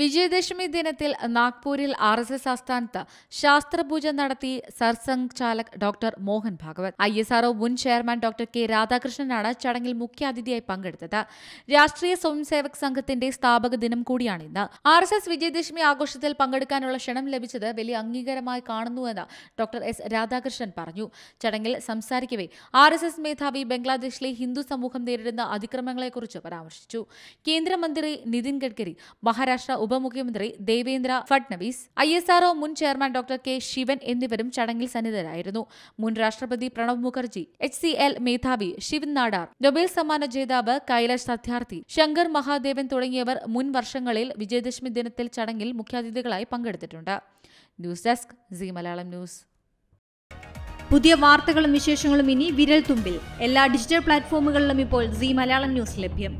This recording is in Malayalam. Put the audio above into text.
വിജയദശമി ദിനത്തിൽ നാഗ്പൂരിൽ ആർ എസ് എസ് ആസ്ഥാനത്ത് ശാസ്ത്രപൂജ നടത്തി Sarsanghchalak doctor Mohan Bhagwat I S R O മുൻ ചെയർമാൻ ഡോക്ടർ കെ രാധാകൃഷ്ണനാണ് ചടങ്ങിൽ മുഖ്യാതിഥിയായി പങ്കെടുത്തത് രാഷ്ട്രീയ സ്വയംസേവക് സംഘത്തിന്റെ സ്ഥാപക ദിനം കൂടിയാണ് ഇന്ന് ആർ എസ് എസ് വിജയദശമി ആഘോഷത്തിൽ പങ്കെടുക്കാനുള്ള ക്ഷണം ലഭിച്ചത് വലിയ അംഗീകാരമായി കാണുന്നുവെന്ന് ഡോക്ടർ എസ് രാധാകൃഷ്ണൻ പറഞ്ഞു ചടങ്ങിൽ സംസാരിക്കവേ ആർ എസ് എസ് മേധാവി ബംഗ്ലാദേശിലെ ഹിന്ദു സമൂഹം നേരിടുന്ന അതിക്രമങ്ങളെക്കുറിച്ച് പരാമർശിച്ചു കേന്ദ്രമന്ത്രി നിതിൻ ഗഡ്കരി മഹാരാഷ്ട്ര ഉപമുഖ്യമന്ത്രി Devendra Fadnavis I S R O മുൻ ചെയർമാൻ ഡോക്ടർ കെ ശിവൻ എന്നിവരും ചടങ്ങിൽ സന്നിധരായിരുന്നു മുൻ രാഷ്ട്രപതി Pranab Mukherjee H C L മേധാവി ശിവൻ നാടാർ നൊബേൽ സമ്മാന ജേതാവ് കൈലാഷ് സത്യാർത്ഥി ശങ്കർ മഹാദേവൻ തുടങ്ങിയവർ മുൻ വർഷങ്ങളിൽ വിജയദശമി ദിനത്തിൽ ചടങ്ങിൽ മുഖ്യാതിഥികളായി പങ്കെടുത്തിട്ടുണ്ട് news desk Zee Malayalam news പുതിയ വാർത്തകളും വിശേഷങ്ങളും ഇനി വിരൽ തുമ്പിൽ എല്ലാ ഡിജിറ്റൽ പ്ലാറ്റ്ഫോമുകളിലും ഇപ്പോൾ സി മലയാളം ന്യൂസ് ലഭ്യം